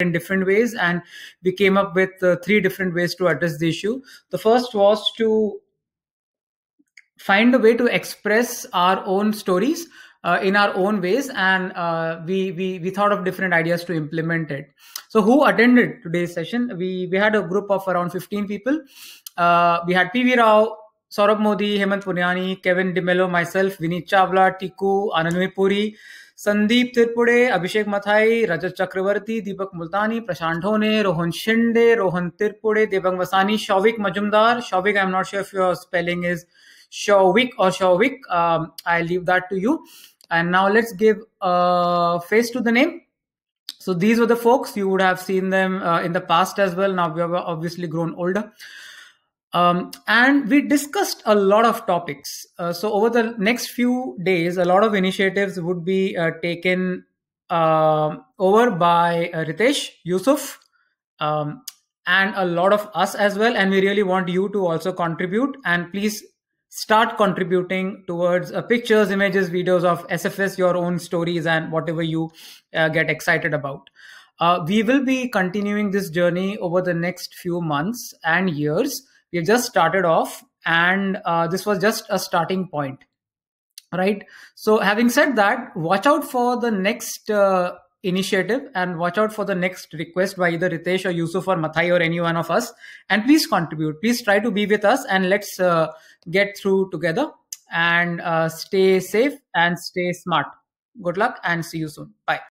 in different ways and we came up with uh, three different ways to address the issue the first was to find a way to express our own stories uh, in our own ways and uh, we, we we thought of different ideas to implement it so who attended today's session we we had a group of around 15 people uh, we had pv rao Saurabh Modi, Hemant Punyani, Kevin DeMello, myself, Vinit Chavla, Tiku, Anand Puri, Sandeep Tirpude, Abhishek Mathai, Rajat Chakravarti, Deepak Multani, Prashant Dhone, Rohan Shinde, Rohan Tirpude, Devang Vasani, Shavik Majumdar. Shavik, I'm not sure if your spelling is Shavik or Shavik. Um, I'll leave that to you. And now let's give face to the name. So these were the folks. You would have seen them uh, in the past as well. Now we have obviously grown older. Um, and we discussed a lot of topics. Uh, so over the next few days, a lot of initiatives would be uh, taken uh, over by uh, Ritesh, Yusuf, um, and a lot of us as well. And we really want you to also contribute. And please start contributing towards uh, pictures, images, videos of SFS, your own stories, and whatever you uh, get excited about. we will be continuing this journey over the next few months and years. We've just started off, and uh, this was just a starting point, right? So, having said that, watch out for the next uh, initiative and watch out for the next request by either Ritesh or Yusuf or Mathai or any one of us. And please contribute. Please try to be with us and let's uh, get through together and uh, stay safe and stay smart. Good luck and see you soon. Bye.